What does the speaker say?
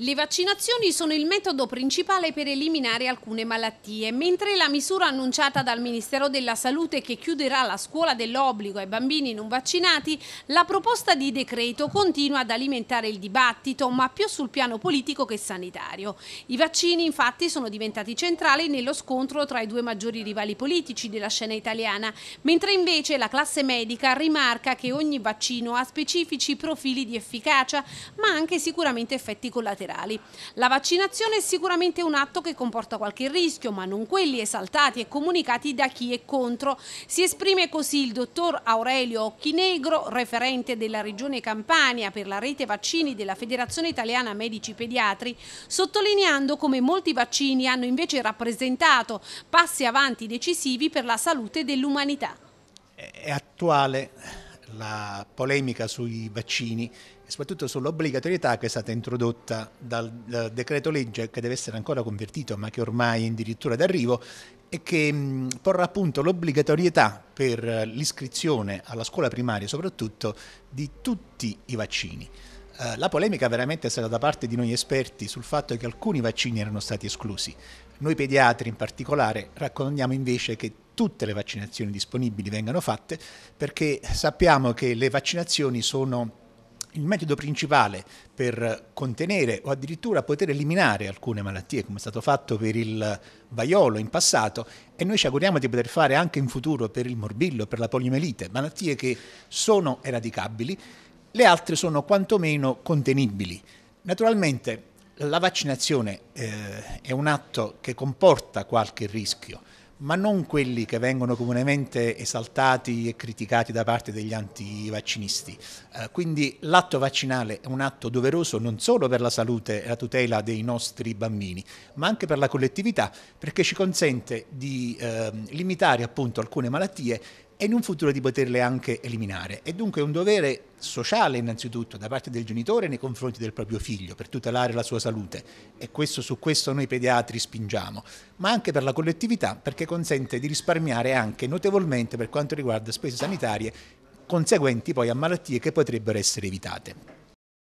Le vaccinazioni sono il metodo principale per eliminare alcune malattie, mentre la misura annunciata dal Ministero della Salute che chiuderà la scuola dell'obbligo ai bambini non vaccinati, la proposta di decreto continua ad alimentare il dibattito, ma più sul piano politico che sanitario. I vaccini infatti sono diventati centrali nello scontro tra i due maggiori rivali politici della scena italiana, mentre invece la classe medica rimarca che ogni vaccino ha specifici profili di efficacia, ma anche sicuramente effetti collaterali bilaterali. La vaccinazione è sicuramente un atto che comporta qualche rischio, ma non quelli esaltati e comunicati da chi è contro. Si esprime così il dottor Aurelio Occhinegro, referente della Regione Campania per la rete vaccini della Federazione Italiana Medici Pediatri, sottolineando come molti vaccini hanno invece rappresentato passi avanti decisivi per la salute dell'umanità. È attuale la polemica sui vaccini e soprattutto sull'obbligatorietà che è stata introdotta dal, dal decreto legge che deve essere ancora convertito ma che ormai è addirittura d'arrivo e che mh, porrà appunto l'obbligatorietà per eh, l'iscrizione alla scuola primaria soprattutto di tutti i vaccini. Eh, la polemica veramente è stata da parte di noi esperti sul fatto che alcuni vaccini erano stati esclusi. Noi pediatri in particolare raccomandiamo invece che tutte le vaccinazioni disponibili vengano fatte perché sappiamo che le vaccinazioni sono il metodo principale per contenere o addirittura poter eliminare alcune malattie, come è stato fatto per il vaiolo in passato, e noi ci auguriamo di poter fare anche in futuro per il morbillo, per la poliomielite, malattie che sono eradicabili, le altre sono quantomeno contenibili. Naturalmente la vaccinazione eh, è un atto che comporta qualche rischio, ma non quelli che vengono comunemente esaltati e criticati da parte degli antivaccinisti. Eh, quindi l'atto vaccinale è un atto doveroso non solo per la salute e la tutela dei nostri bambini, ma anche per la collettività, perché ci consente di eh, limitare appunto alcune malattie e in un futuro di poterle anche eliminare. È dunque un dovere sociale innanzitutto da parte del genitore nei confronti del proprio figlio per tutelare la sua salute e questo, su questo noi pediatri spingiamo, ma anche per la collettività perché consente di risparmiare anche notevolmente per quanto riguarda spese sanitarie conseguenti poi a malattie che potrebbero essere evitate.